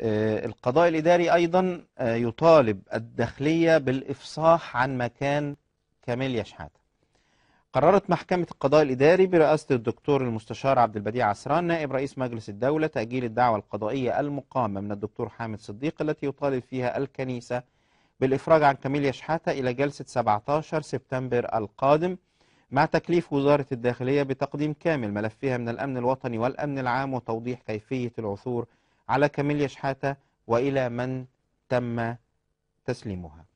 آه، القضاء الإداري أيضا آه، يطالب الداخلية بالإفصاح عن مكان كاميليا شحاتة قررت محكمة القضاء الإداري برئاسة الدكتور المستشار عبد البديع عسران نائب رئيس مجلس الدولة تأجيل الدعوة القضائية المقامة من الدكتور حامد صديق التي يطالب فيها الكنيسة بالإفراج عن كاميليا شحاتة إلى جلسة 17 سبتمبر القادم مع تكليف وزارة الداخلية بتقديم كامل ملفها من الأمن الوطني والأمن العام وتوضيح كيفية العثور على كاميليا شحاتة وإلى من تم تسليمها